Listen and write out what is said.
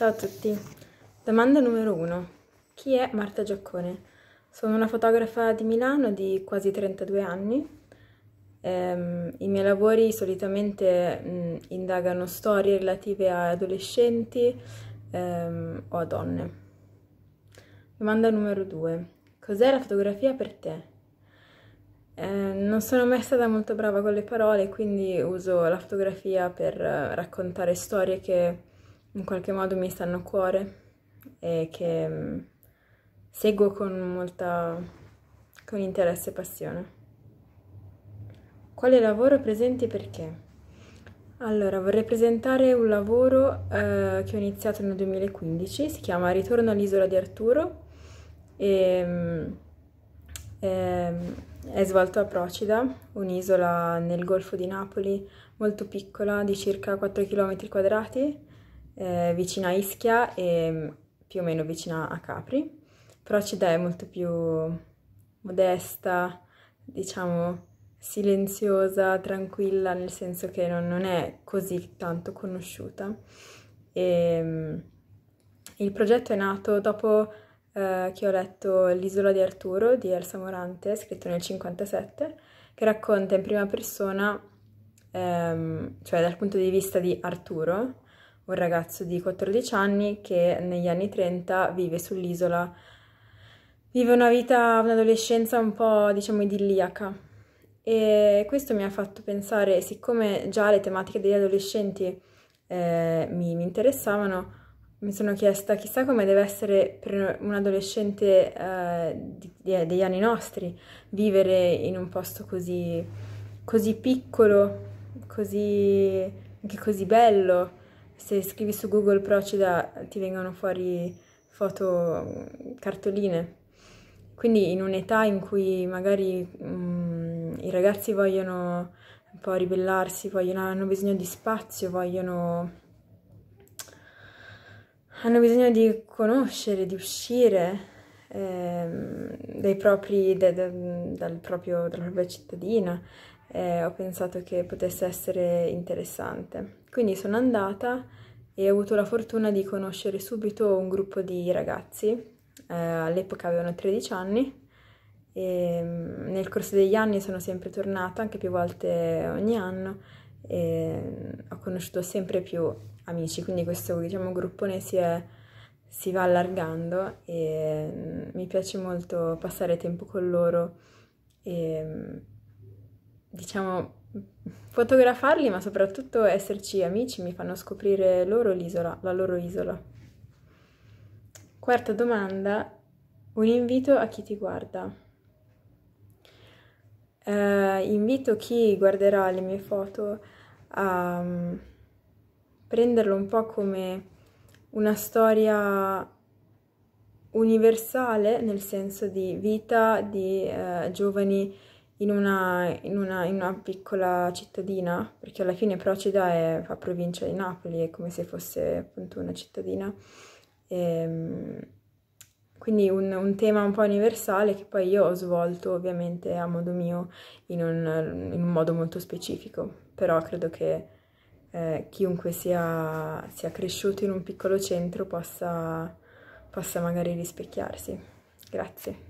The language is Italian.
Ciao a tutti. Domanda numero 1. Chi è Marta Giaccone? Sono una fotografa di Milano di quasi 32 anni. Ehm, I miei lavori solitamente mh, indagano storie relative a adolescenti ehm, o a donne. Domanda numero 2. Cos'è la fotografia per te? Eh, non sono mai stata molto brava con le parole, quindi uso la fotografia per eh, raccontare storie che in qualche modo mi stanno a cuore e che mm, seguo con molta con interesse e passione. Quale lavoro presenti perché? Allora, vorrei presentare un lavoro eh, che ho iniziato nel 2015, si chiama Ritorno all'isola di Arturo, e, e, mm, mm, è svolto a Procida, un'isola nel Golfo di Napoli molto piccola di circa 4 km quadrati, eh, vicina a Ischia e mm, più o meno vicino a Capri, però Cida è molto più modesta, diciamo silenziosa, tranquilla, nel senso che non, non è così tanto conosciuta. E, mm, il progetto è nato dopo eh, che ho letto L'isola di Arturo di Elsa Morante, scritto nel 57, che racconta in prima persona, ehm, cioè dal punto di vista di Arturo, un ragazzo di 14 anni che negli anni 30 vive sull'isola, vive una vita, un'adolescenza un po' diciamo idilliaca e questo mi ha fatto pensare, siccome già le tematiche degli adolescenti eh, mi, mi, interessavano, mi sono chiesta chissà come deve essere per un adolescente eh, di, di, degli anni nostri vivere in un posto così, così piccolo, così, anche così bello se scrivi su Google Procida ti vengono fuori foto, mm, cartoline. Quindi in un'età in cui magari mh, mm, i ragazzi vogliono un po' ribellarsi, vogliono, hanno bisogno di spazio, vogliono... hanno bisogno di conoscere, di uscire ehm, propri, de, de, dal proprio, dalla propria cittadina, eh, ho pensato che potesse essere interessante. Quindi sono andata e ho avuto la fortuna di conoscere subito un gruppo di ragazzi, eh, all'epoca avevano 13 anni, e mm, nel corso degli anni sono sempre tornata, anche più volte ogni anno, e mm, ho conosciuto sempre più amici, quindi questo diciamo, gruppone si, è, si va allargando e mm, mi piace molto passare tempo con loro e diciamo, fotografarli, ma soprattutto esserci amici mi fanno scoprire loro l'isola, la loro isola. Quarta domanda, un invito a chi ti guarda. Eh, invito chi guarderà le mie foto a um, prenderlo un po' come una storia universale, nel senso di vita di eh, giovani in una, in una, in una piccola cittadina, perché alla fine Procida è, fa provincia di Napoli, è come se fosse appunto una cittadina. E, ehm, quindi un, un, tema un po' universale che poi io ho svolto ovviamente a modo mio in un, in un modo molto specifico, però credo che eh, chiunque sia, sia, cresciuto in un piccolo centro possa, possa magari rispecchiarsi. Grazie.